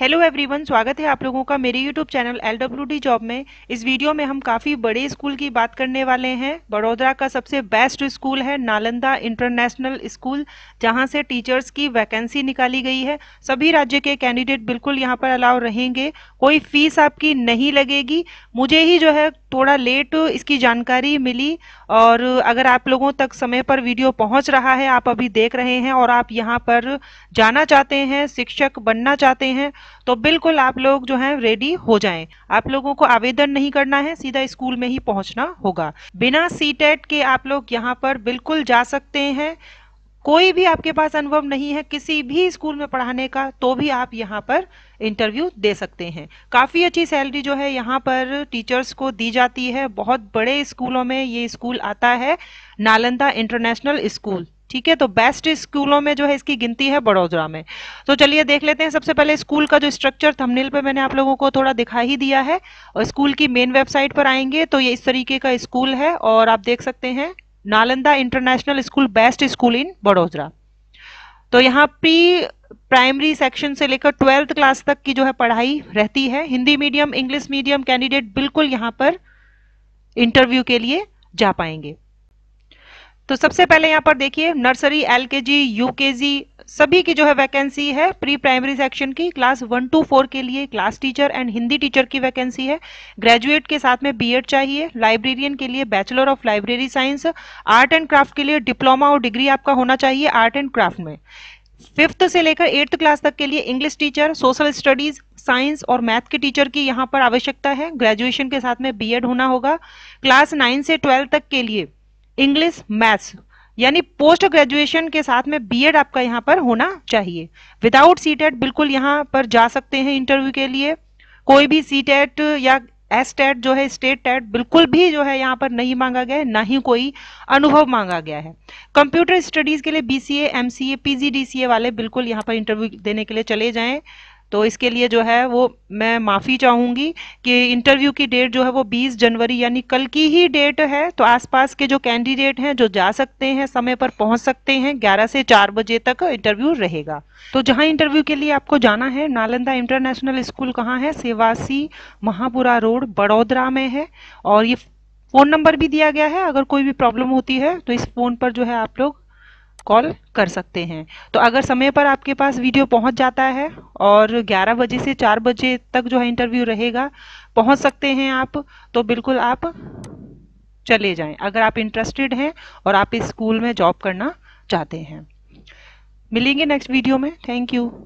hello everyone स्वागत है आप लोगों का मेरे यूट्यूब चैनल एल जॉब में इस वीडियो में हम काफ़ी बड़े स्कूल की बात करने वाले हैं बड़ोदरा का सबसे बेस्ट स्कूल है नालंदा इंटरनेशनल स्कूल जहां से टीचर्स की वैकेंसी निकाली गई है सभी राज्य के कैंडिडेट बिल्कुल यहां पर अलाव रहेंगे कोई फीस आपकी नहीं लगेगी मुझे ही जो है थोड़ा लेट इसकी जानकारी मिली और अगर आप लोगों तक समय पर वीडियो पहुंच रहा है आप अभी देख रहे हैं और आप यहाँ पर जाना चाहते हैं शिक्षक बनना चाहते हैं तो बिल्कुल आप लोग जो है रेडी हो जाएं आप लोगों को आवेदन नहीं करना है सीधा स्कूल में ही पहुंचना होगा बिना सी e के आप लोग यहाँ पर बिल्कुल जा सकते हैं कोई भी आपके पास अनुभव नहीं है किसी भी स्कूल में पढ़ाने का तो भी आप यहाँ पर इंटरव्यू दे सकते हैं काफ़ी अच्छी सैलरी जो है यहाँ पर टीचर्स को दी जाती है बहुत बड़े स्कूलों में ये स्कूल आता है नालंदा इंटरनेशनल स्कूल ठीक है तो बेस्ट स्कूलों में जो है इसकी गिनती है बड़ोदरा में तो चलिए देख लेते हैं सबसे पहले स्कूल का जो स्ट्रक्चर थंबनेल पे मैंने आप लोगों को थोड़ा दिखा ही दिया है और स्कूल की मेन वेबसाइट पर आएंगे तो ये इस तरीके का स्कूल है और आप देख सकते हैं Nalanda international school best school in बड़ोदरा तो यहाँ प्री प्राइमरी सेक्शन से लेकर ट्वेल्थ क्लास तक की जो है पढ़ाई रहती है Hindi medium English medium candidate बिल्कुल यहाँ पर इंटरव्यू के लिए जा पाएंगे तो सबसे पहले यहाँ पर देखिए नर्सरी एलकेजी यूकेजी सभी की जो है वैकेंसी है प्री प्राइमरी सेक्शन की क्लास वन टू फोर के लिए class teacher and Hindi teacher की वैकेंसी है ग्रेजुएट के साथ में बीएड चाहिए लाइब्रेरियन के लिए bachelor of library science art and craft के लिए डिप्लोमा और डिग्री आपका होना चाहिए आर्ट एंड क्राफ्ट में फिफ्थ से लेकर एट्थ क्लास तक के लिए English teacher social studies science और मैथ के टीचर की यहाँ पर आवश्यकता है ग्रेजुएशन के साथ में बी होना होगा क्लास नाइन से ट्वेल्व तक के लिए इंग्लिश मैथ्स यानी पोस्ट ग्रेजुएशन के साथ में बीएड आपका यहाँ पर होना चाहिए विदाउट सी e बिल्कुल यहाँ पर जा सकते हैं इंटरव्यू के लिए कोई भी सी e या एस टेट e जो है स्टेट टेट बिल्कुल भी जो है यहाँ पर नहीं मांगा गया है ना ही कोई अनुभव मांगा गया है कंप्यूटर स्टडीज के लिए B C M C A D C A वाले बिल्कुल यहाँ पर इंटरव्यू देने के लिए चले जाएं तो इसके लिए जो है वो मैं माफ़ी चाहूँगी कि इंटरव्यू की डेट जो है वो 20 जनवरी यानी कल की ही डेट है तो आसपास के जो कैंडिडेट हैं जो जा सकते हैं समय पर पहुँच सकते हैं ग्यारह से चार बजे तक इंटरव्यू रहेगा तो जहाँ इंटरव्यू के लिए आपको जाना है नालंदा इंटरनेशनल स्कूल कहाँ है सेवासी महापुरा रोड बड़ोदरा में है और ये फ़ोन नंबर भी दिया गया है अगर कोई भी प्रॉब्लम होती है तो इस फ़ोन पर जो है आप लोग कॉल कर सकते हैं तो अगर समय पर आपके पास वीडियो पहुंच जाता है और 11 बजे से 4 बजे तक जो है इंटरव्यू रहेगा पहुंच सकते हैं आप तो बिल्कुल आप चले जाएं अगर आप इंटरेस्टेड हैं और आप इस स्कूल में जॉब करना चाहते हैं मिलेंगे नेक्स्ट वीडियो में थैंक यू